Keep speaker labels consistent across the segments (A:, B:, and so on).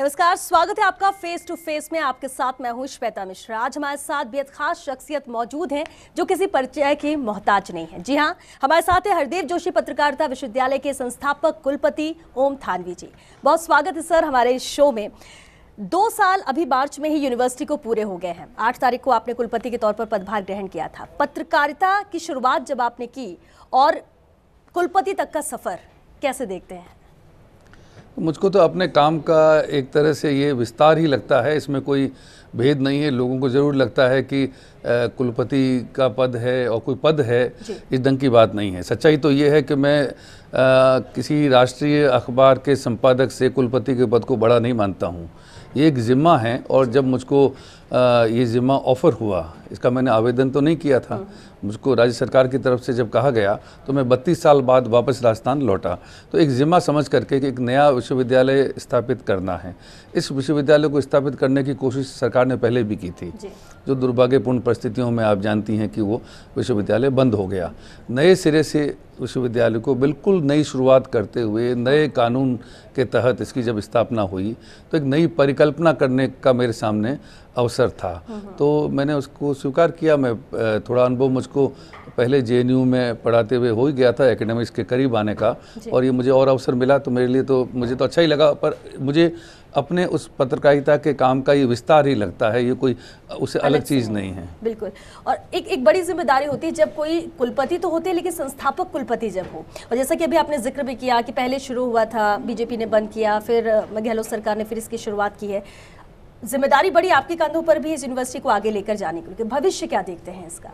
A: नमस्कार स्वागत है आपका फेस टू फेस में आपके साथ मैं हूं श्वेता मिश्रा आज हमारे साथ बेहद खास शख्सियत मौजूद हैं जो किसी परिचय के मोहताज नहीं है जी हाँ हमारे साथ है हरदेव जोशी पत्रकारिता विश्वविद्यालय के संस्थापक कुलपति ओम थानवी जी बहुत स्वागत है सर हमारे शो में दो साल अभी मार्च में ही यूनिवर्सिटी को पूरे हो गए हैं आठ तारीख को आपने कुलपति के तौर पर पदभार ग्रहण किया था पत्रकारिता की शुरुआत जब आपने की और कुलपति तक का सफ़र कैसे देखते हैं
B: तो मुझको तो अपने काम का एक तरह से ये विस्तार ही लगता है इसमें कोई भेद नहीं है लोगों को ज़रूर लगता है कि कुलपति का पद है और कोई पद है इस ढंग की बात नहीं है सच्चाई तो ये है कि मैं आ, किसी राष्ट्रीय अखबार के संपादक से कुलपति के पद को बड़ा नहीं मानता हूँ ये एक ज़िम्मा है और जब मुझको आ, ये ज़िम्मा ऑफ़र हुआ इसका मैंने आवेदन तो नहीं किया था हाँ। मुझको राज्य सरकार की तरफ से जब कहा गया तो मैं बत्तीस साल बाद वापस राजस्थान लौटा तो एक ज़िम्मा समझ करके कि एक नया विश्वविद्यालय स्थापित करना है इस विश्वविद्यालय को स्थापित करने की कोशिश सरकार ने पहले भी की थी जो दुर्भाग्यपूर्ण परिस्थितियों में आप जानती हैं कि वो विश्वविद्यालय बंद हो गया नए सिरे से विश्वविद्यालय को बिल्कुल नई शुरुआत करते हुए नए कानून के तहत इसकी जब स्थापना हुई तो एक नई परिकल्पना करने का मेरे सामने अवसर था हम्म, हम्म। तो मैंने उसको स्वीकार किया मैं थोड़ा अनुभव मुझको पहले जे में पढ़ाते हुए हो ही गया था एकेडमिक्स के करीब आने का और ये मुझे और अवसर मिला तो मेरे लिए तो मुझे तो अच्छा ही लगा पर मुझे अपने उस पत्रकारिता के काम का ये विस्तार ही लगता है ये कोई उससे अलग, अलग चीज़ नहीं है
A: बिल्कुल और एक एक बड़ी जिम्मेदारी होती है जब कोई कुलपति तो होते हैं लेकिन संस्थापक कुलपति जब हो और जैसा कि अभी आपने जिक्र भी किया कि पहले शुरू हुआ था बीजेपी ने बंद किया फिर गहलोत सरकार ने फिर इसकी शुरुआत की है जिम्मेदारी बड़ी आपके कंधों पर भी इस यूनिवर्सिटी को आगे लेकर जाने के लिए भविष्य क्या देखते हैं इसका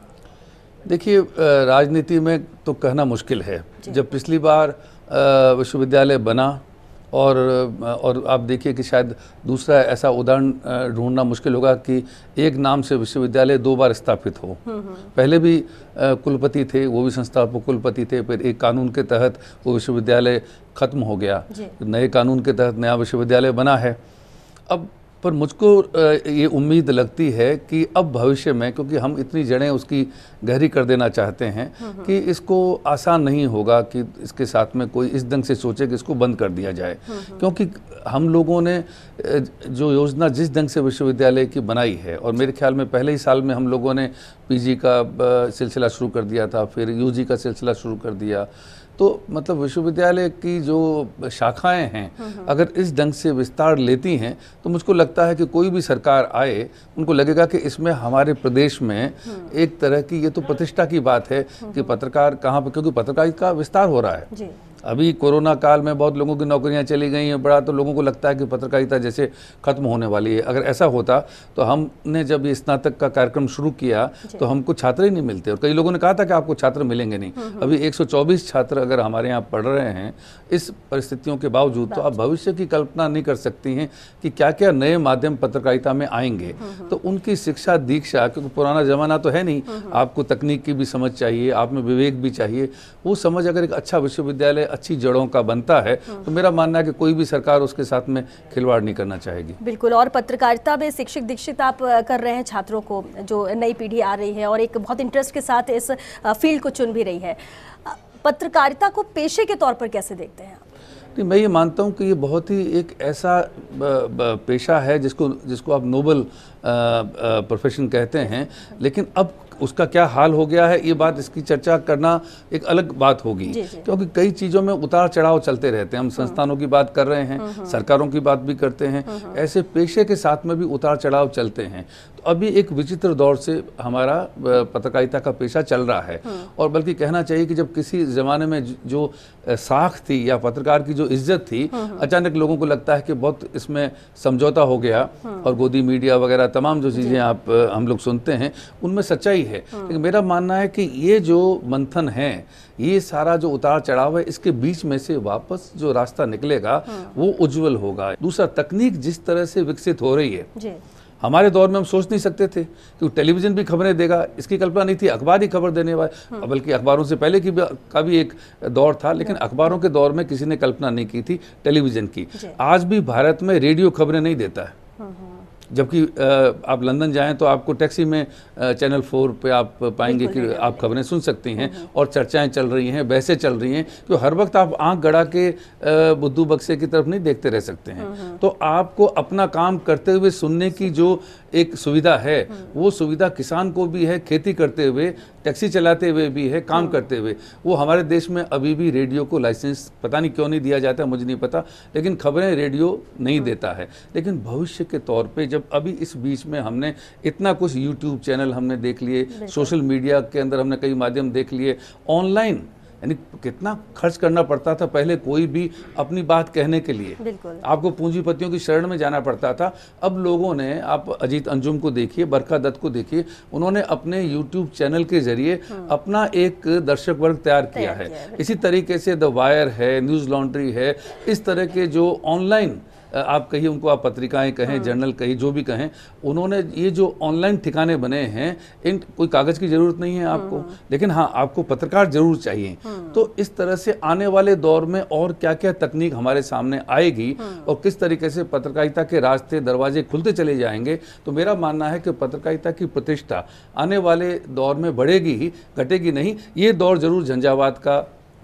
B: देखिए राजनीति में तो कहना मुश्किल है जब पिछली बार विश्वविद्यालय बना और और आप देखिए कि शायद दूसरा ऐसा उदाहरण ढूंढना मुश्किल होगा कि एक नाम से विश्वविद्यालय दो बार स्थापित हो हम्म, हम्म। पहले भी कुलपति थे वो भी संस्थापक कुलपति थे फिर एक कानून के तहत वो विश्वविद्यालय खत्म हो गया नए कानून के तहत नया विश्वविद्यालय बना है अब पर मुझको ये उम्मीद लगती है कि अब भविष्य में क्योंकि हम इतनी जड़ें उसकी गहरी कर देना चाहते हैं हम्म, हम्म। कि इसको आसान नहीं होगा कि इसके साथ में कोई इस ढंग से सोचे कि इसको बंद कर दिया जाए हम्म, क्योंकि हम लोगों ने जो योजना जिस ढंग से विश्वविद्यालय की बनाई है और मेरे ख्याल में पहले ही साल में हम लोगों ने पीजी का सिलसिला शुरू कर दिया था फिर यूजी का सिलसिला शुरू कर दिया तो मतलब विश्वविद्यालय की जो शाखाएं हैं हम्म, हम्म। अगर इस ढंग से विस्तार लेती हैं तो मुझको लगता है कि कोई भी सरकार आए उनको लगेगा कि इसमें हमारे प्रदेश में हम्म। एक तरह की ये तो प्रतिष्ठा की बात है कि पत्रकार कहाँ पर क्योंकि पत्रकारिता का विस्तार हो रहा है अभी कोरोना काल में बहुत लोगों की नौकरियां चली गई हैं बड़ा तो लोगों को लगता है कि पत्रकारिता जैसे ख़त्म होने वाली है अगर ऐसा होता तो हमने जब ये स्नातक का कार्यक्रम शुरू किया तो हमको छात्र ही नहीं मिलते और कई लोगों ने कहा था कि आपको छात्र मिलेंगे नहीं हम्म, हम्म। अभी एक छात्र अगर हमारे यहाँ पढ़ रहे हैं इस परिस्थितियों के बावजूद तो आप भविष्य की कल्पना नहीं कर सकती हैं कि क्या क्या नए माध्यम पत्रकारिता में आएंगे हम्म, तो उनकी शिक्षा दीक्षा क्योंकि पुराना ज़माना तो है नहीं आपको तकनीक की भी समझ चाहिए आप में विवेक भी चाहिए वो समझ अगर एक अच्छा विश्वविद्यालय अच्छी जड़ों का बनता है हाँ। तो मेरा मानना है कि कोई भी सरकार उसके साथ में खिलवाड़ नहीं करना चाहेगी
A: बिल्कुल और पत्रकारिता में शिक्षक दीक्षित आप कर रहे हैं छात्रों को जो नई पीढ़ी आ रही है और एक बहुत इंटरेस्ट के साथ इस फील्ड को चुन भी रही है पत्रकारिता को पेशे के तौर पर कैसे देखते हैं आप
B: नहीं मैं ये मानता हूँ कि ये बहुत ही एक ऐसा पेशा है जिसको जिसको आप नोबल प्रोफेशन कहते हैं लेकिन अब उसका क्या हाल हो गया है ये बात इसकी चर्चा करना एक अलग बात होगी क्योंकि कई चीज़ों में उतार चढ़ाव चलते रहते हैं हम हाँ। संस्थानों की बात कर रहे हैं हाँ, हाँ। सरकारों की बात भी करते हैं ऐसे पेशे के साथ में भी उतार चढ़ाव चलते हैं अभी एक विचित्र दौर से हमारा पत्रकारिता का पेशा चल रहा है हाँ। और बल्कि कहना चाहिए कि जब किसी ज़माने में जो साख थी या पत्रकार की जो इज्जत थी हाँ, हाँ। अचानक लोगों को लगता है कि बहुत इसमें समझौता हो गया और गोदी मीडिया वगैरह तमाम जो चीज़ें आप हम लोग सुनते हैं उनमें सच्चाई है लेकिन मेरा मानना है कि ये जो मंथन है ये सारा जो उतार चढ़ाव है इसके बीच में से वापस जो रास्ता निकलेगा वो उज्जवल होगा दूसरा तकनीक जिस तरह से विकसित हो रही है हमारे दौर में हम सोच नहीं सकते थे कि वो टेलीविज़न भी खबरें देगा इसकी कल्पना नहीं थी अखबार ही खबर देने वाले हम्म। बल्कि अखबारों से पहले की भी, का भी एक दौर था लेकिन हम्म। अखबारों के दौर में किसी ने कल्पना नहीं की थी टेलीविज़न की आज भी भारत में रेडियो खबरें नहीं देता है हम्म, जबकि आप लंदन जाएं तो आपको टैक्सी में चैनल फोर पे आप पाएंगे कि आप खबरें सुन सकती हैं हम्म, हम्म। और चर्चाएं चल रही हैं बहसें चल रही हैं तो हर वक्त आप आंख गड़ा के बुद्धू बक्से की तरफ नहीं देखते रह सकते हैं हम्म, तो आपको अपना काम करते हुए सुनने की जो एक सुविधा है वो सुविधा किसान को भी है खेती करते हुए टैक्सी चलाते हुए भी है काम करते हुए वो हमारे देश में अभी भी रेडियो को लाइसेंस पता नहीं क्यों नहीं दिया जाता मुझे नहीं पता लेकिन खबरें रेडियो नहीं देता है लेकिन भविष्य के तौर पर जब अभी इस बीच में हमने इतना कुछ यूट्यूब चैनल हमने देख लिए सोशल मीडिया के अंदर हमने कई माध्यम देख लिए ऑनलाइन यानी कितना खर्च करना पड़ता था पहले कोई भी अपनी बात कहने के लिए आपको पूंजीपतियों की शरण में जाना पड़ता था अब लोगों ने आप अजीत अंजुम को देखिए बरखा दत्त को देखिए उन्होंने अपने यूट्यूब चैनल के जरिए हाँ। अपना एक दर्शक वर्ग तैयार किया है इसी तरीके से द वायर है न्यूज़ लॉन्ड्री है इस तरह के जो ऑनलाइन आप कहिए उनको आप पत्रिकाएं कहें हाँ। जर्नल कहीं जो भी कहें उन्होंने ये जो ऑनलाइन ठिकाने बने हैं इन कोई कागज़ की ज़रूरत नहीं है आपको हाँ। लेकिन हाँ आपको पत्रकार ज़रूर चाहिए हाँ। तो इस तरह से आने वाले दौर में और क्या क्या तकनीक हमारे सामने आएगी और किस तरीके से पत्रकारिता के रास्ते दरवाजे खुलते चले जाएंगे तो मेरा मानना है कि पत्रकारिता की प्रतिष्ठा आने वाले दौर में बढ़ेगी ही घटेगी नहीं ये दौर जरूर झंझावात का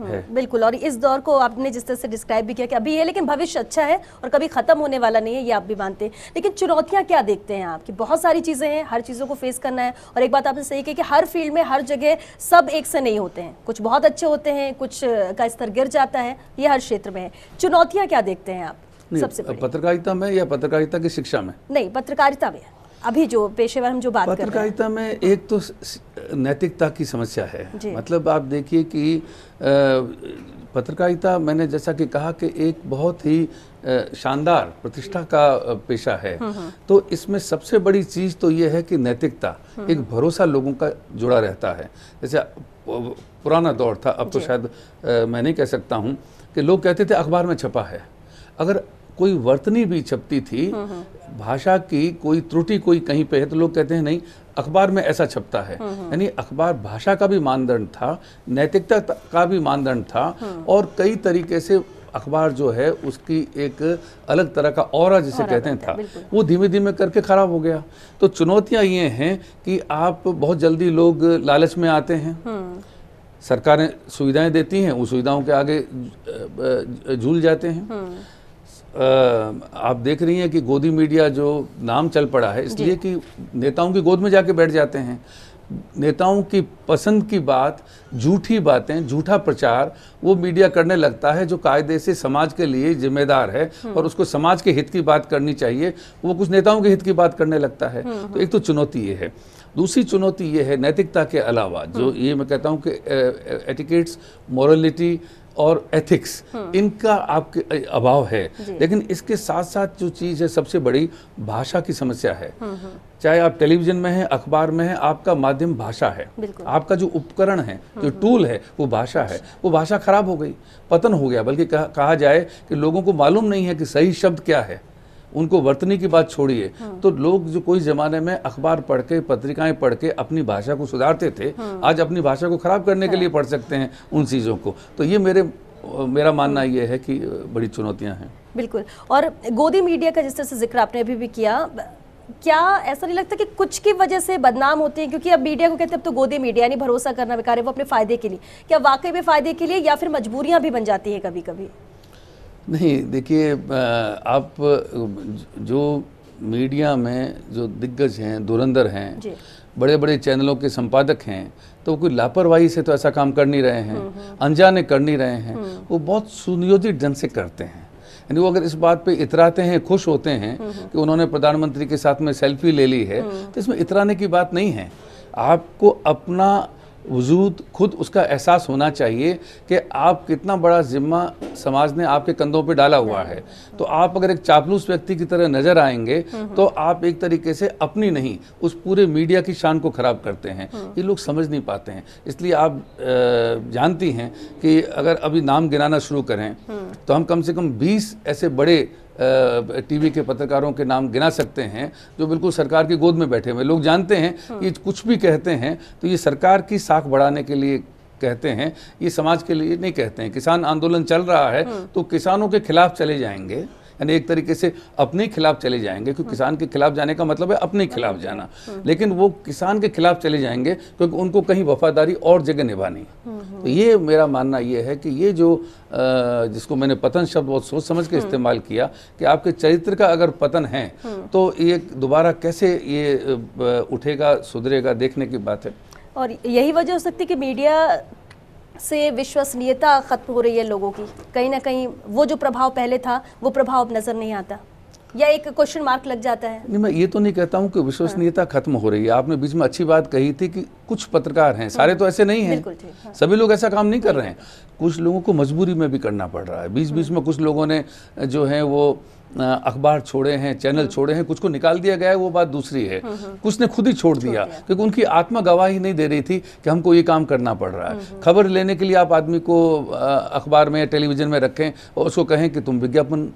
A: हाँ, बिल्कुल और इस दौर को आपने जिस तरह से डिस्क्राइब भी किया कि अभी है लेकिन भविष्य अच्छा है और कभी खत्म होने वाला नहीं है ये आप भी मानते हैं लेकिन चुनौतियां क्या देखते हैं आपकी बहुत सारी चीज़ें हैं हर चीज़ों को फेस करना है और एक बात आपने सही की कि हर फील्ड में हर जगह सब एक से नहीं होते हैं कुछ बहुत अच्छे होते हैं कुछ का स्तर गिर जाता है ये हर क्षेत्र में है चुनौतियां क्या देखते हैं आप सबसे
B: पत्रकारिता में या पत्रकारिता की शिक्षा में
A: नहीं पत्रकारिता में अभी जो पेशेवर हम जो बात पत्रकारिता में एक
B: तो नैतिकता की समस्या है मतलब आप देखिए कि पत्रकारिता मैंने जैसा कि कहा कि एक बहुत ही शानदार प्रतिष्ठा का पेशा है हम्म, हम्म। तो इसमें सबसे बड़ी चीज़ तो ये है कि नैतिकता हम्म। एक भरोसा लोगों का जुड़ा रहता है जैसे पुराना दौर था अब तो शायद मैं नहीं कह सकता हूँ कि लोग कहते थे अखबार में छपा है अगर कोई वर्तनी भी छपती थी हाँ, हाँ। भाषा की कोई त्रुटि कोई कहीं पे है तो लोग कहते हैं नहीं अखबार में ऐसा छपता है हाँ, यानी अखबार भाषा का भी मानदंड था नैतिकता का भी मानदंड था और कई तरीके से अखबार जो है उसकी एक अलग तरह का और जिसे कहते हैं था वो धीमे धीमे करके ख़राब हो गया तो चुनौतियां ये हैं कि आप बहुत जल्दी लोग लालच में आते हैं सरकारें सुविधाएं देती हैं उन सुविधाओं के आगे झूल जाते हैं आप देख रही हैं कि गोदी मीडिया जो नाम चल पड़ा है इसलिए कि नेताओं की गोद में जाके बैठ जाते हैं नेताओं की पसंद की बात झूठी बातें झूठा प्रचार वो मीडिया करने लगता है जो कायदे से समाज के लिए जिम्मेदार है हम्म। और उसको समाज के हित की बात करनी चाहिए वो कुछ नेताओं के हित की बात करने लगता है हम्म, तो एक तो हम्म। चुनौती ये है दूसरी चुनौती ये है नैतिकता के अलावा जो ये मैं कहता हूँ कि एटिकेट्स मॉरलिटी और एथिक्स हम्म। इनका आपके अभाव है लेकिन इसके साथ साथ जो चीज़ है सबसे बड़ी भाषा की समस्या है हम्म, हम्म। चाहे आप टेलीविजन में हैं अखबार में हैं आपका माध्यम भाषा है आपका जो उपकरण है जो टूल है वो भाषा है वो भाषा खराब हो गई पतन हो गया बल्कि कहा जाए कि लोगों को मालूम नहीं है कि सही शब्द क्या है उनको वर्तनी की बात छोड़िए हाँ। तो लोग जो कोई ज़माने में अखबार पढ़ के पत्रिकाएं पढ़ के अपनी भाषा को सुधारते थे हाँ। आज अपनी भाषा को ख़राब करने के हाँ। लिए पढ़ सकते हैं उन चीज़ों को तो ये मेरे मेरा मानना ये है कि बड़ी चुनौतियां हैं
A: बिल्कुल और गोदी मीडिया का जिस तरह से जिक्र आपने अभी भी किया क्या ऐसा नहीं लगता कि कुछ की वजह से बदनाम होते हैं क्योंकि अब मीडिया को कहते हैं अब तो गोदी मीडिया यानी भरोसा करना बेकार है वो अपने फायदे के लिए क्या वाकई में फायदे के लिए या फिर मजबूरियां भी बन जाती है कभी कभी
B: नहीं देखिए आप जो मीडिया में जो दिग्गज हैं दुरंधर हैं बड़े बड़े चैनलों के संपादक हैं तो कोई लापरवाही से तो ऐसा काम कर नहीं रहे हैं हम्म, हम्म। अनजाने कर नहीं रहे हैं हम्म। वो बहुत सुनियोजित ढंग से करते हैं यानी वो अगर इस बात पे इतराते हैं खुश होते हैं कि उन्होंने प्रधानमंत्री के साथ में सेल्फी ले ली है तो इसमें इतराने की बात नहीं है आपको अपना वजूद खुद उसका एहसास होना चाहिए कि आप कितना बड़ा ज़िम्मा समाज ने आपके कंधों पर डाला हुआ है तो आप अगर एक चापलूस व्यक्ति की तरह नज़र आएंगे तो आप एक तरीके से अपनी नहीं उस पूरे मीडिया की शान को ख़राब करते हैं ये लोग समझ नहीं पाते हैं इसलिए आप जानती हैं कि अगर अभी नाम गिनाना शुरू करें तो हम कम से कम बीस ऐसे बड़े टीवी के पत्रकारों के नाम गिना सकते हैं जो बिल्कुल सरकार की गोद में बैठे हुए लोग जानते हैं कि हम्म। कुछ भी कहते हैं तो ये सरकार की साख बढ़ाने के लिए कहते हैं ये समाज के लिए नहीं कहते हैं किसान आंदोलन चल रहा है हम्म। तो किसानों के खिलाफ चले जाएंगे यानी एक तरीके से अपने खिलाफ चले जाएंगे क्योंकि किसान के खिलाफ जाने का मतलब है अपने खिलाफ जाना लेकिन वो किसान के खिलाफ चले जाएंगे क्योंकि उनको कहीं वफादारी और जगह निभानी तो ये मेरा मानना ये है कि ये जो जिसको मैंने पतन शब्द बहुत सोच समझ के इस्तेमाल किया कि आपके चरित्र का अगर पतन है तो ये दोबारा कैसे ये उठेगा सुधरेगा देखने की बात है
A: और यही वजह हो सकती है कि मीडिया से विश्वसनीयता खत्म हो रही है लोगों की कहीं ना कहीं वो जो प्रभाव पहले था वो प्रभाव अब नज़र नहीं आता या एक क्वेश्चन मार्क लग जाता है
B: नहीं मैं ये तो नहीं कहता हूँ कि विश्वसनीयता हाँ। खत्म हो रही है आपने बीच में अच्छी बात कही थी कि कुछ पत्रकार हैं सारे तो हाँ। ऐसे नहीं हैं हाँ। सभी लोग ऐसा काम नहीं कर रहे हैं कुछ लोगों को मजबूरी में भी करना पड़ रहा है बीच बीच हाँ। में कुछ लोगों ने जो है वो अखबार छोड़े हैं चैनल हाँ। छोड़े हैं कुछ को निकाल दिया गया है वो बात दूसरी है हाँ, हाँ। कुछ ने खुद ही छोड़ दिया क्योंकि उनकी आत्मा गवाही नहीं दे रही थी कि हमको ये काम करना पड़ रहा है खबर लेने के लिए आप आदमी को अखबार में या टेलीविजन में रखें और उसको कहें कि तुम विज्ञापन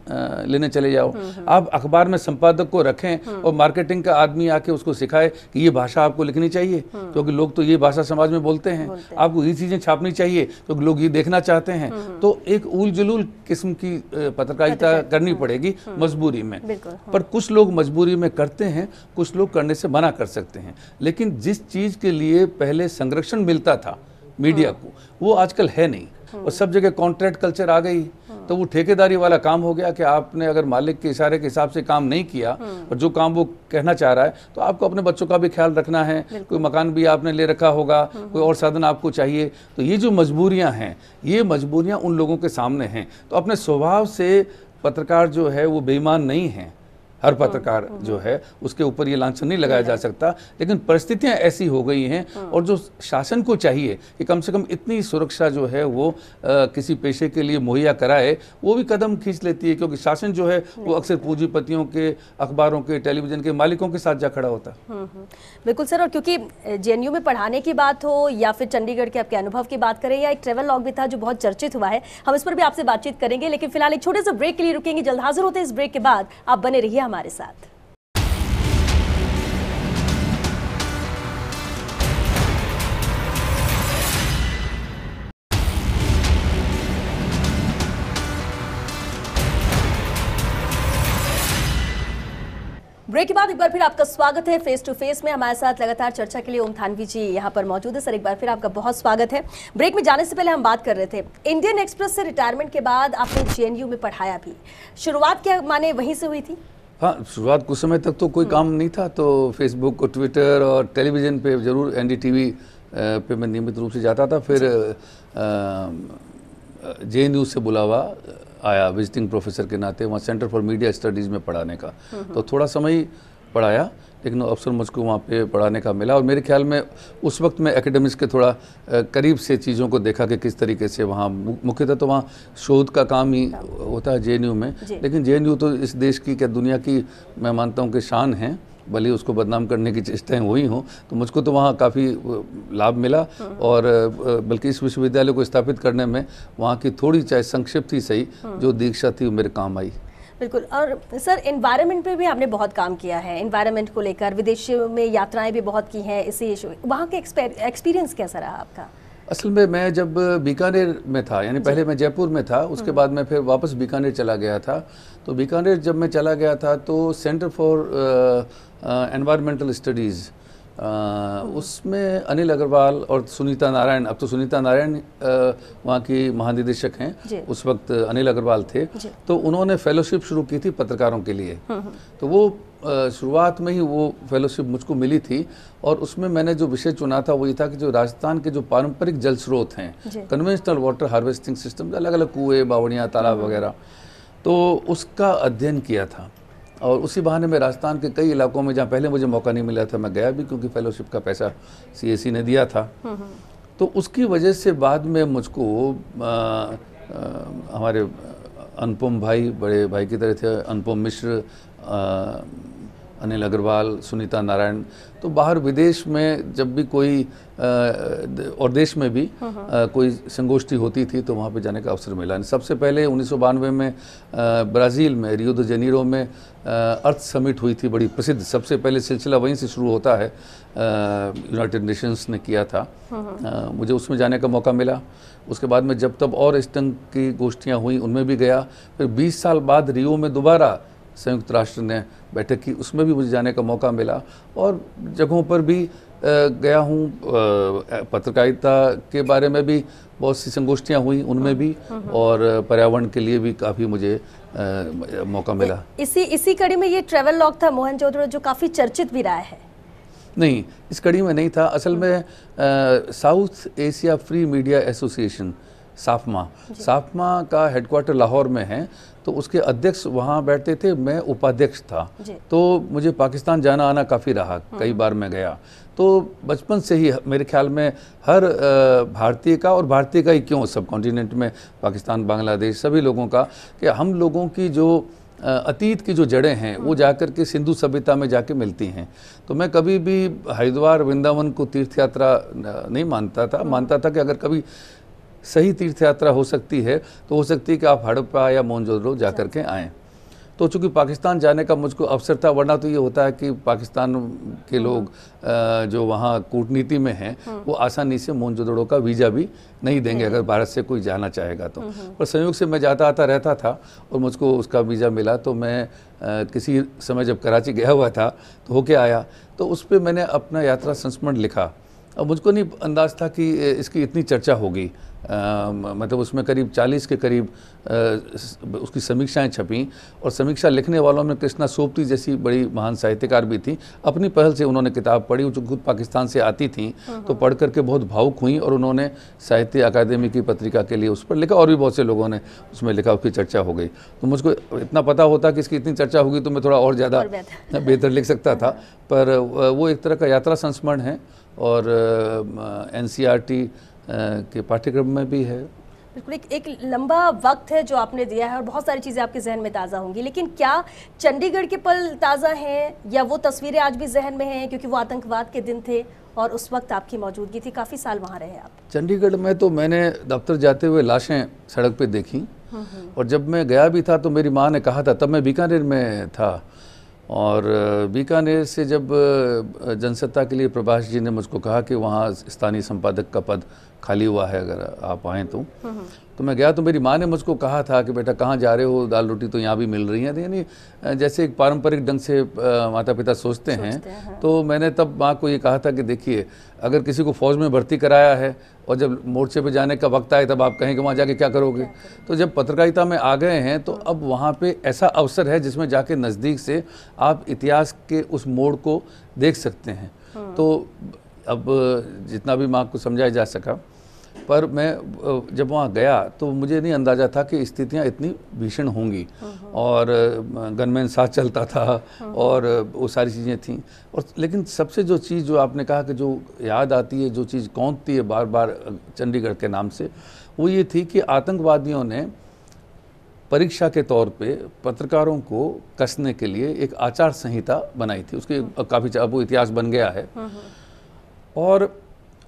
B: लेने चले जाओ आप अखबार में संपादक को रखें और मार्केटिंग का आदमी आके उसको सिखाए कि ये भाषा आपको लिखनी चाहिए क्योंकि लोग तो ये भाषा समाज में बोलते हैं आपको ये चीज़ें छापनी चाहिए क्योंकि लोग ये देखना चाहते हैं तो एक उल किस्म की पत्रकारिता करनी पड़ेगी हम्म। मजबूरी में हाँ। पर कुछ लोग मजबूरी में करते हैं कुछ लोग करने से मना कर सकते हैं लेकिन जिस चीज़ के लिए पहले संरक्षण मिलता था मीडिया हाँ। को वो आजकल है नहीं और हाँ। सब जगह कॉन्ट्रैक्ट कल्चर आ गई तो वो ठेकेदारी वाला काम हो गया कि आपने अगर मालिक के इशारे के हिसाब से काम नहीं किया और जो काम वो कहना चाह रहा है तो आपको अपने बच्चों का भी ख्याल रखना है कोई मकान भी आपने ले रखा होगा कोई और साधन आपको चाहिए तो ये जो मजबूरियाँ हैं ये मजबूरियाँ उन लोगों के सामने हैं तो अपने स्वभाव से पत्रकार जो है वो बेईमान नहीं हैं हर पत्रकार जो है उसके ऊपर ये लांछन नहीं लगाया जा सकता लेकिन परिस्थितियां ऐसी हो गई हैं और जो शासन को चाहिए कि कम से कम इतनी सुरक्षा जो है वो आ, किसी पेशे के लिए मुहैया कराए वो भी कदम खींच लेती है क्योंकि शासन जो है वो अक्सर पूंजीपतियों के अखबारों के टेलीविजन के मालिकों के साथ जा खड़ा होता
A: हम्म, हम्म। बिल्कुल सर और क्योंकि जे में पढ़ाने की बात हो या फिर चंडीगढ़ के आपके अनुभव की बात करें या एक ट्रेवल लॉग भी था जो बहुत चर्चित हुआ है हम इस पर भी आपसे बातचीत करेंगे लेकिन फिलहाल एक छोटे से ब्रेक के लिए रुकेंगे जल्द हाजिर होते हैं इस ब्रेक के बाद आप बने रहिए हम हमारे साथ ब्रेक के बाद एक बार फिर आपका स्वागत है फेस टू फेस में हमारे साथ लगातार चर्चा के लिए ओम थानवी जी यहाँ पर मौजूद है सर एक बार फिर आपका बहुत स्वागत है ब्रेक में जाने से पहले हम बात कर रहे थे इंडियन एक्सप्रेस से रिटायरमेंट के बाद आपने जेएनयू में पढ़ाया भी शुरुआत क्या माने वहीं से हुई थी
B: हाँ शुरुआत कुछ समय तक तो कोई काम नहीं था तो फेसबुक और ट्विटर और टेलीविज़न पे ज़रूर एनडीटीवी पे मैं नियमित रूप से जाता था फिर जे एन से बुलावा आया विजिटिंग प्रोफेसर के नाते वहाँ सेंटर फॉर मीडिया स्टडीज़ में पढ़ाने का हम्म, हम्म। तो थोड़ा समय पढ़ाया लेकिन अवसर मुझको वहाँ पे पढ़ाने का मिला और मेरे ख्याल में उस वक्त मैं एकेडमिक्स के थोड़ा करीब से चीज़ों को देखा कि किस तरीके से वहाँ मुख्यतः तो वहाँ शोध का काम ही होता है जे में लेकिन जे तो इस देश की क्या दुनिया की मैं मानता हूँ कि शान है भले उसको बदनाम करने की चेष्टाएँ हुई हों तो मुझको तो वहाँ काफ़ी लाभ मिला हम्म। और बल्कि इस विश्वविद्यालय को स्थापित करने में वहाँ की थोड़ी चाहे संक्षिप्त ही सही हम्म। जो दीक्षा थी वो मेरे काम
A: आई बिल्कुल और सर इन्वायरमेंट पे भी आपने बहुत काम किया है इन्वायरमेंट को लेकर विदेशों में यात्राएं भी बहुत की हैं इसी इशू वहाँ के एक्सपीरियंस कैसा रहा आपका
B: असल में मैं जब बीकानेर में था यानी पहले मैं जयपुर में था उसके हम्म। बाद मैं फिर वापस बीकानेर चला गया था तो बीकानेर जब मैं चला गया था तो सेंटर फॉर एनवायरमेंटल स्टडीज़ उसमें अनिल अग्रवाल और सुनीता नारायण अब तो सुनीता नारायण वहाँ की महानिदेशक हैं उस वक्त अनिल अग्रवाल थे तो उन्होंने फेलोशिप शुरू की थी पत्रकारों के लिए हम्म, हम्म। तो वो शुरुआत में ही वो फेलोशिप मुझको मिली थी और उसमें मैंने जो विषय चुना था वो ये था कि जो राजस्थान के जो पारंपरिक जल स्रोत हैं कन्वेंशनल वाटर हार्वेस्टिंग सिस्टम अलग अलग कुएँ बावड़ियाँ तालाब हम्म, वगैरह तो उसका अध्ययन किया था और उसी बहाने में राजस्थान के कई इलाकों में जहाँ पहले मुझे मौका नहीं मिला था मैं गया भी क्योंकि फेलोशिप का पैसा सी ने दिया था हम्म, हम्म। तो उसकी वजह से बाद में मुझको हमारे अनुपम भाई बड़े भाई की तरह थे अनुपम मिश्र अनिल अग्रवाल सुनीता नारायण तो बाहर विदेश में जब भी कोई और देश में भी हाँ, हाँ। कोई संगोष्ठी होती थी तो वहाँ पे जाने का अवसर मिला सबसे पहले उन्नीस में ब्राज़ील में रियो दो जनीरो में अर्थ समिट हुई थी बड़ी प्रसिद्ध सबसे पहले सिलसिला वहीं से शुरू होता है यूनाइटेड नेशंस ने किया था आ, हाँ, मुझे उसमें जाने का मौका मिला उसके बाद में जब तब और इस की गोष्ठियाँ हुई उनमें भी गया फिर बीस साल बाद रियो में दोबारा संयुक्त राष्ट्र ने बैठक की उसमें भी मुझे जाने का मौका मिला और जगहों पर भी गया हूँ पत्रकारिता के बारे में भी बहुत सी संगोष्ठियाँ हुई उनमें भी हम्म, हम्म। और पर्यावरण के लिए भी काफ़ी मुझे आ, मौका मिला
A: इसी इसी कड़ी में ये ट्रेवल लॉग था मोहन चौधरी जो काफ़ी चर्चित भी रहा है
B: नहीं इस कड़ी में नहीं था असल में हम्म। South Asia Free Media Association SAFMA SAFMA का हेडक्वार्टर लाहौर में है तो उसके अध्यक्ष वहाँ बैठते थे मैं उपाध्यक्ष था तो मुझे पाकिस्तान जाना आना काफ़ी रहा हम्म। कई बार मैं गया तो बचपन से ही मेरे ख्याल में हर भारतीय का और भारतीय का ही क्यों सब कॉन्टिनेंट में पाकिस्तान बांग्लादेश सभी लोगों का कि हम लोगों की जो अतीत की जो जड़ें हैं वो हम्म। जाकर के सिंधु सभ्यता में जाके मिलती हैं तो मैं कभी भी हरिद्वार वृंदावन को तीर्थ यात्रा नहीं मानता था हम्म। मानता था कि अगर कभी सही तीर्थ यात्रा हो सकती है तो हो सकती है कि आप हड़प्पा या मोहनजोदड़ो जा कर के आएँ तो चूँकि पाकिस्तान जाने का मुझको अवसर था वरना तो ये होता है कि पाकिस्तान के हम्म। लोग जो वहाँ कूटनीति में हैं हम्म। वो आसानी से मोहनजोदड़ो का वीज़ा भी नहीं देंगे हम्म। अगर भारत से कोई जाना चाहेगा तो पर संयोग से मैं जाता आता रहता था और मुझको उसका वीज़ा मिला तो मैं किसी समय जब कराची गया हुआ था तो होके आया तो उस पर मैंने अपना यात्रा संस्मरण लिखा अब मुझको नहीं अंदाज था कि इसकी इतनी चर्चा होगी आ, मतलब उसमें करीब 40 के करीब आ, उसकी समीक्षाएं छपी और समीक्षा लिखने वालों में कृष्णा सोपती जैसी बड़ी महान साहित्यकार भी थी अपनी पहल से उन्होंने किताब पढ़ी जो खुद पाकिस्तान से आती थी हाँ, तो हाँ। पढ़ करके बहुत भावुक हुई और उन्होंने साहित्य अकादमी की पत्रिका के लिए उस पर लिखा और भी बहुत से लोगों ने उसमें लिखा उसकी चर्चा हो गई तो मुझको इतना पता होता कि इसकी इतनी चर्चा होगी तो मैं थोड़ा और ज़्यादा बेहतर लिख सकता था हाँ। पर वो एक तरह का यात्रा संस्मरण है और एन के पाठ्यक्रम में भी है
A: बिल्कुल एक, एक लंबा वक्त है जो आपने दिया है और बहुत सारी चीज़ें आपके जहन में ताज़ा होंगी लेकिन क्या चंडीगढ़ के पल ताज़ा हैं या वो तस्वीरें आज भी जहन में हैं क्योंकि वो आतंकवाद के दिन थे और उस वक्त आपकी मौजूदगी थी काफ़ी साल वहाँ रहे आप
B: चंडीगढ़ में तो मैंने दफ्तर जाते हुए लाशें सड़क पर देखी
A: हम्म, हम्म।
B: और जब मैं गया भी था तो मेरी माँ ने कहा था तब मैं बीकानेर में था और बीकानेर से जब जनसत्ता के लिए प्रभाष जी ने मुझको कहा कि वहाँ स्थानीय संपादक का पद खाली हुआ है अगर आप आएँ तो हम्म, हम्म। तो मैं गया तो मेरी माँ ने मुझको कहा था कि बेटा कहाँ जा रहे हो दाल रोटी तो यहाँ भी मिल रही है तो यानी जैसे एक पारंपरिक ढंग से माता पिता सोचते, सोचते हैं, हैं हाँ। तो मैंने तब माँ को ये कहा था कि देखिए अगर किसी को फ़ौज में भर्ती कराया है और जब मोर्चे पे जाने का वक्त आए तब आप कहेंगे वहाँ जाके क्या करोगे तो जब पत्रकारिता में आ गए हैं तो अब वहाँ पे ऐसा अवसर है जिसमें जाके नज़दीक से आप इतिहास के उस मोड़ को देख सकते हैं हाँ। तो अब जितना भी माँ को समझाया जा सका पर मैं जब वहाँ गया तो मुझे नहीं अंदाजा था कि स्थितियाँ इतनी भीषण होंगी हाँ, हाँ। और गनमैन साथ चलता था हाँ, और वो सारी चीज़ें थी और लेकिन सबसे जो चीज़ जो आपने कहा कि जो याद आती है जो चीज़ कौनती है बार बार चंडीगढ़ के नाम से वो ये थी कि आतंकवादियों ने परीक्षा के तौर पे पत्रकारों को कसने के लिए एक आचार संहिता बनाई थी उसके काफ़ी अब वो इतिहास बन गया है और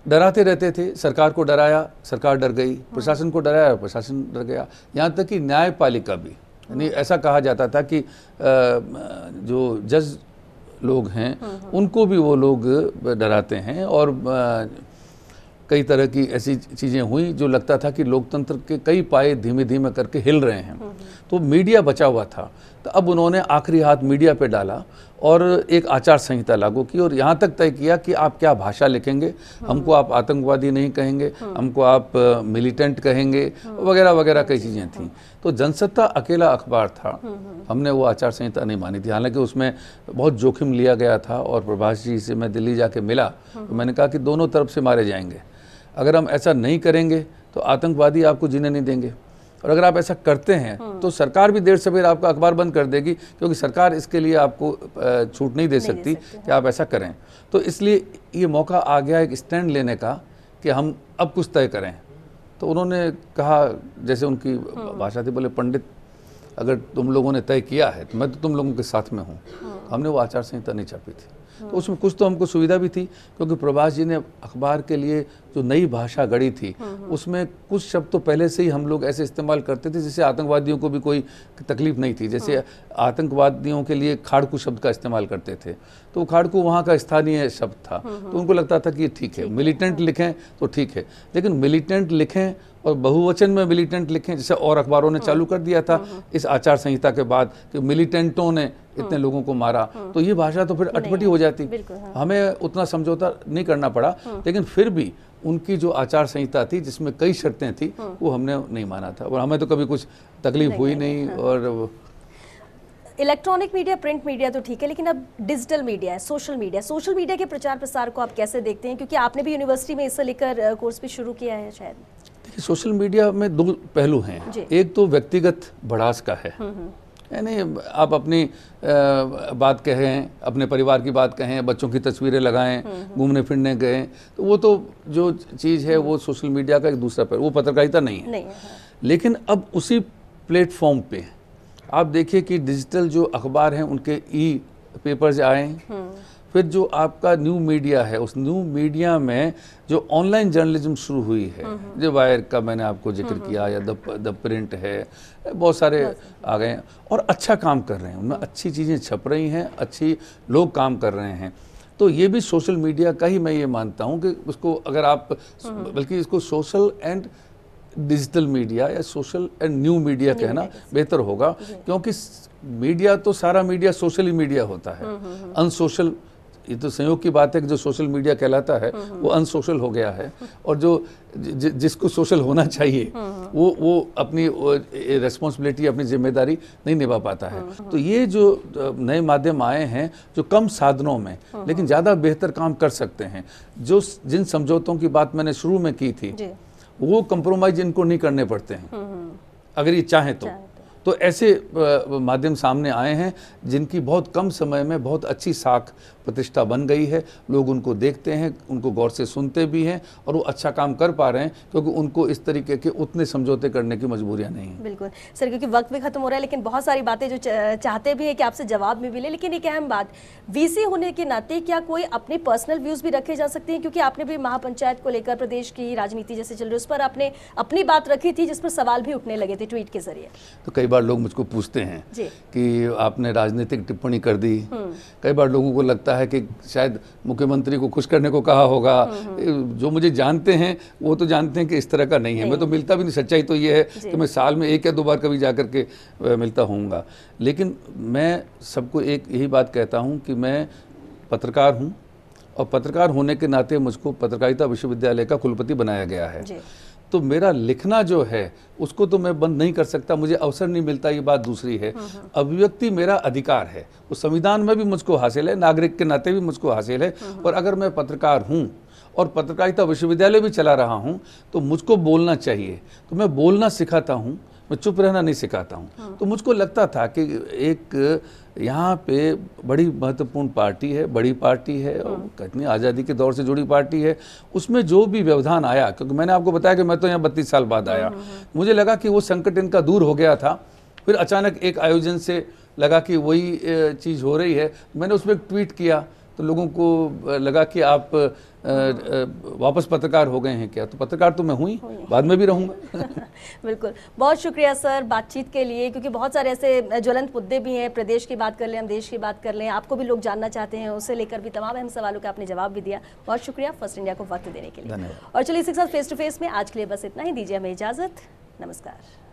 B: डराते रहते थे सरकार को डराया सरकार डर गई हाँ। प्रशासन को डराया प्रशासन डर गया यहाँ तक कि न्यायपालिका भी यानी हाँ। ऐसा कहा जाता था कि जो जज लोग हैं हाँ, उनको भी वो लोग डराते हैं और कई तरह की ऐसी चीज़ें हुई जो लगता था कि लोकतंत्र के कई पाए धीमे धीमे करके हिल रहे हैं तो मीडिया बचा हुआ था तो अब उन्होंने आखिरी हाथ मीडिया पे डाला और एक आचार संहिता लागू की और यहाँ तक तय किया कि आप क्या भाषा लिखेंगे हमको आप आतंकवादी नहीं कहेंगे हमको आप मिलिटेंट कहेंगे वगैरह वगैरह कई चीज़ें थीं तो जनसत्ता अकेला अखबार था हमने वो आचार संहिता नहीं मानी थी हालांकि उसमें बहुत जोखिम लिया गया था और प्रभाष जी से मैं दिल्ली जाके मिला तो मैंने कहा कि दोनों तरफ से मारे जाएंगे अगर हम ऐसा नहीं करेंगे तो आतंकवादी आपको जीने नहीं देंगे और अगर आप ऐसा करते हैं हाँ। तो सरकार भी देर सवेर आपका अखबार बंद कर देगी क्योंकि सरकार इसके लिए आपको छूट नहीं दे सकती नहीं दे सकती कि हाँ। आप ऐसा करें तो इसलिए ये मौका आ गया एक स्टैंड लेने का कि हम अब कुछ तय करें तो उन्होंने कहा जैसे उनकी हाँ। भाषा थी बोले पंडित अगर तुम लोगों ने तय किया है तो मैं तो तुम लोगों के साथ में हूँ तो हमने वो आचार संहिता नहीं छापी थी तो उसमें कुछ तो हमको सुविधा भी थी क्योंकि प्रभाष जी ने अखबार के लिए जो नई भाषा गढ़ी थी हाँ, हाँ। उसमें कुछ शब्द तो पहले से ही हम लोग ऐसे इस्तेमाल करते थे जिससे आतंकवादियों को भी कोई तकलीफ नहीं थी जैसे हाँ। आतंकवादियों के लिए खाड़कू शब्द का इस्तेमाल करते थे तो खाड़कू वहाँ का स्थानीय शब्द था तो उनको लगता था कि ये ठीक है मिलिटेंट लिखें तो ठीक है लेकिन मिलिटेंट लिखें और बहुवचन में मिलिटेंट लिखें जैसे और अखबारों ने हाँ। चालू कर दिया था हाँ, हाँ। इस आचार संहिता के बाद कि मिलिटेंटों ने इतने लोगों को मारा तो ये भाषा तो फिर अटपटी हो जाती हमें उतना समझौता नहीं करना पड़ा लेकिन फिर भी उनकी जो आचार संहिता थी जिसमें कई शर्तें थी वो हमने नहीं माना था और हमें तो कभी कुछ तकलीफ हुई नहीं और
A: इलेक्ट्रॉनिक मीडिया प्रिंट मीडिया तो ठीक है लेकिन अब डिजिटल मीडिया है सोशल मीडिया सोशल मीडिया के प्रचार प्रसार को आप कैसे देखते हैं क्योंकि आपने भी यूनिवर्सिटी में इससे लेकर कोर्स भी शुरू किया है शायद
B: देखिए सोशल मीडिया में दो पहलू हैं एक तो व्यक्तिगत भड़ास का है हम्म, हम्म। यानी आप अपनी आ, बात कहें अपने परिवार की बात कहें बच्चों की तस्वीरें लगाएं हम्म, घूमने फिरने गए तो वो तो जो चीज़ है वो सोशल मीडिया का एक दूसरा पहलू वो पत्रकारिता नहीं है, लेकिन अब उसी प्लेटफॉर्म पे आप देखिए कि डिजिटल जो अखबार हैं उनके ई पेपर्स आए फिर जो आपका न्यू मीडिया है उस न्यू मीडिया में जो ऑनलाइन जर्नलिज्म शुरू हुई है हम्म, हम्म। जो वायर का मैंने आपको जिक्र हम्म, किया या द द प्रिंट है बहुत सारे आ गए और अच्छा काम कर रहे हैं उनमें अच्छी चीज़ें छप रही हैं अच्छी लोग काम कर रहे हैं तो ये भी सोशल मीडिया का ही मैं ये मानता हूँ कि उसको अगर आप बल्कि इसको सोशल एंड डिजिटल मीडिया या सोशल एंड न्यू मीडिया कहना बेहतर होगा क्योंकि मीडिया तो सारा मीडिया सोशल ही मीडिया होता है अनसोशल ये तो संयोग की बात है कि जो सोशल मीडिया कहलाता है हम्म, हम्म। वो अनसोशल हो गया है और जो ज, जिसको सोशल होना चाहिए हम्म, वो वो अपनी रेस्पॉन्सिबिलिटी अपनी जिम्मेदारी नहीं निभा पाता है तो ये जो नए माध्यम आए हैं जो कम साधनों में लेकिन ज़्यादा बेहतर काम कर सकते हैं जो जिन समझौतों की बात मैंने शुरू में की थी वो कंप्रोमाइज इनको नहीं करने पड़ते
A: हैं
B: अगर ये चाहें तो चाहे। तो ऐसे माध्यम सामने आए हैं जिनकी बहुत कम समय में बहुत अच्छी साख प्रतिष्ठा बन गई है लोग उनको देखते हैं उनको गौर से सुनते भी हैं और वो अच्छा काम कर पा रहे हैं क्योंकि उनको इस तरीके के उतने समझौते करने की मजबूरियाँ नहीं है
A: बिल्कुल सर क्योंकि वक्त भी खत्म हो रहा है लेकिन बहुत सारी बातें जो चाहते भी हैं कि आपसे जवाब भी मिले लेकिन एक अहम बात वीसी होने के नाते क्या कोई अपने पर्सनल व्यूज भी रखे जा सकते हैं क्योंकि आपने भी महापंचायत को लेकर प्रदेश की राजनीति जैसे चल रही उस पर आपने अपनी बात रखी थी जिस पर सवाल भी उठने लगे थे ट्वीट के जरिए
B: तो कई बार लोग मुझको पूछते हैं कि आपने राजनीतिक टिप्पणी कर दी हम्म। कई बार लोगों को लगता है कि शायद मुख्यमंत्री को खुश करने को कहा होगा हम्म, हम्म। जो मुझे जानते हैं वो तो जानते हैं कि इस तरह का नहीं है मैं तो मिलता भी नहीं सच्चाई तो ये है कि मैं साल में एक या दो बार कभी जा के मिलता हूँ लेकिन मैं सबको एक यही बात कहता हूँ कि मैं पत्रकार हूँ और पत्रकार होने के नाते मुझको पत्रकारिता विश्वविद्यालय का कुलपति बनाया गया है तो मेरा लिखना जो है उसको तो मैं बंद नहीं कर सकता मुझे अवसर नहीं मिलता ये बात दूसरी है हाँ, हाँ। अभिव्यक्ति मेरा अधिकार है उस संविधान में भी मुझको हासिल है नागरिक के नाते भी मुझको हासिल है हाँ, और अगर मैं पत्रकार हूँ और पत्रकारिता विश्वविद्यालय भी चला रहा हूँ तो मुझको बोलना चाहिए तो मैं बोलना सिखाता हूँ मैं चुप रहना नहीं सिखाता हूँ हाँ। तो मुझको लगता था कि एक यहाँ पे बड़ी महत्वपूर्ण पार्टी है बड़ी पार्टी है हाँ। और कितनी आज़ादी के दौर से जुड़ी पार्टी है उसमें जो भी व्यवधान आया क्योंकि मैंने आपको बताया कि मैं तो यहाँ बत्तीस साल बाद आया हाँ।, हाँ, हाँ। मुझे लगा कि वो संकट इनका दूर हो गया था फिर अचानक एक आयोजन से लगा कि वही चीज़ हो रही है मैंने उसमें ट्वीट किया तो लोगों को लगा कि आप वापस पत्रकार हो गए हैं क्या तो पत्रकार तो मैं हुई बाद में भी रहूंगा
A: बिल्कुल बहुत शुक्रिया सर बातचीत के लिए क्योंकि बहुत सारे ऐसे ज्वलंत मुद्दे भी हैं प्रदेश की बात कर लें हम देश की बात कर लें आपको भी लोग जानना चाहते हैं उसे लेकर भी तमाम अहम सवालों का आपने जवाब भी दिया बहुत शुक्रिया फर्स्ट इंडिया को वक्त देने के लिए और चलिए इसके साथ फेस टू फेस में आज के लिए बस इतना ही दीजिए हमें इजाजत नमस्कार